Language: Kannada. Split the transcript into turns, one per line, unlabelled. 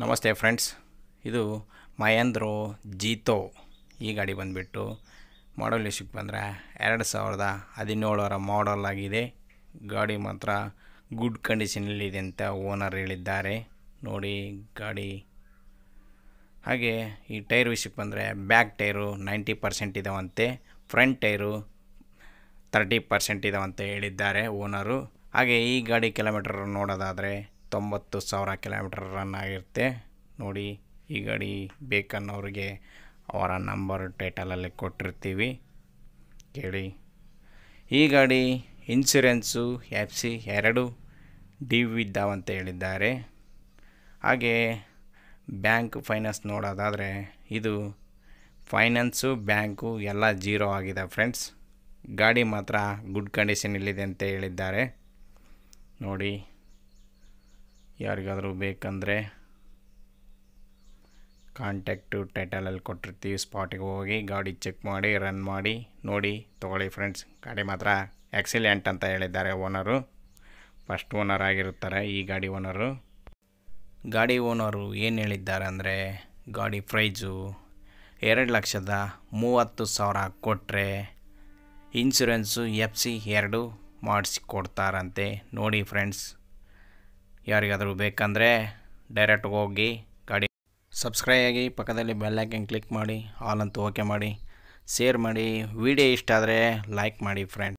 ನಮಸ್ತೆ ಫ್ರೆಂಡ್ಸ್ ಇದು ಮಹೇಂದ್ರೋ ಜೀತೋ ಈ ಗಾಡಿ ಬಂದುಬಿಟ್ಟು ಮಾಡಲ್ ಇಷ್ಟಕ್ಕೆ ಬಂದರೆ ಎರಡು ಸಾವಿರದ ಹದಿನೇಳರ ಮಾಡಲ್ ಆಗಿದೆ ಗಾಡಿ ಮಾತ್ರ ಗುಡ್ ಕಂಡೀಷನಲ್ಲಿದೆ ಅಂತ ಓನರ್ ಹೇಳಿದ್ದಾರೆ ನೋಡಿ ಗಾಡಿ ಹಾಗೆ ಈ ಟೈರ್ ವಿಷಯಕ್ಕೆ ಬಂದರೆ ಬ್ಯಾಕ್ ಟೈರು ನೈಂಟಿ ಪರ್ಸೆಂಟ್ ಇದಾವಂತೆ ಫ್ರಂಟ್ ಟೈರು ತರ್ಟಿ ಪರ್ಸೆಂಟ್ ಇದಾವಂತೆ ಹೇಳಿದ್ದಾರೆ ಓನರು ಹಾಗೆ ಈ ಗಾಡಿ ಕಿಲೋಮೀಟರ್ ನೋಡೋದಾದರೆ ತೊಂಬತ್ತು ಸಾವಿರ ಕಿಲೋಮೀಟರ್ ರನ್ ಆಗಿರುತ್ತೆ ನೋಡಿ ಈ ಗಾಡಿ ಬೇಕನ್ನೋರಿಗೆ ಅವರ ನಂಬರ್ ಟೈಟಲಲ್ಲಿ ಕೊಟ್ಟಿರ್ತೀವಿ ಕೇಳಿ ಈ ಗಾಡಿ ಇನ್ಸೂರೆನ್ಸು ಎಫ್ ಸಿ ಎರಡು ಡಿ ಇದ್ದಾವಂತ ಹೇಳಿದ್ದಾರೆ ಹಾಗೆ ಬ್ಯಾಂಕ್ ಫೈನಾನ್ಸ್ ನೋಡೋದಾದರೆ ಇದು ಫೈನಾನ್ಸು ಬ್ಯಾಂಕು ಎಲ್ಲ ಜೀರೋ ಆಗಿದೆ ಫ್ರೆಂಡ್ಸ್ ಗಾಡಿ ಮಾತ್ರ ಗುಡ್ ಕಂಡೀಷನ್ ಇಲ್ಲಿದೆ ಅಂತ ಹೇಳಿದ್ದಾರೆ ನೋಡಿ ಯಾರಿಗಾದರೂ ಬೇಕಂದರೆ ಕಾಂಟ್ಯಾಕ್ಟು ಟೈಟಲಲ್ಲಿ ಕೊಟ್ಟಿರ್ತೀವಿ ಸ್ಪಾಟಿಗೆ ಹೋಗಿ ಗಾಡಿ ಚೆಕ್ ಮಾಡಿ ರನ್ ಮಾಡಿ ನೋಡಿ ತೊಗೊಳ್ಳಿ ಫ್ರೆಂಡ್ಸ್ ಗಾಡಿ ಮಾತ್ರ ಎಕ್ಸಿಲೆಂಟ್ ಅಂತ ಹೇಳಿದ್ದಾರೆ ಓನರು ಫಸ್ಟ್ ಓನರ್ ಆಗಿರುತ್ತಾರೆ ಈ ಗಾಡಿ ಓನರು ಗಾಡಿ ಓನರು ಏನು ಹೇಳಿದ್ದಾರೆ ಅಂದರೆ ಗಾಡಿ ಪ್ರೈಜು ಎರಡು ಲಕ್ಷದ ಮೂವತ್ತು ಸಾವಿರ ಕೊಟ್ಟರೆ ಇನ್ಸುರೆನ್ಸು ಎಫ್ ಸಿ ಎರಡು ಕೊಡ್ತಾರಂತೆ ನೋಡಿ ಫ್ರೆಂಡ್ಸ್ ಯಾರಿಗಾದರೂ ಬೇಕಂದರೆ ಡೈರೆಕ್ಟ್ ಹೋಗಿ ಗಾಡಿ ಸಬ್ಸ್ಕ್ರೈಬ್ ಆಗಿ ಪಕ್ಕದಲ್ಲಿ ಬೆಲ್ಲೈಕನ್ ಕ್ಲಿಕ್ ಮಾಡಿ ಆಲ್ ಅಂತೂ ಓಕೆ ಮಾಡಿ ಶೇರ್ ಮಾಡಿ ವಿಡಿಯೋ ಇಷ್ಟ ಆದರೆ ಲೈಕ್ ಮಾಡಿ ಫ್ರೆಂಡ್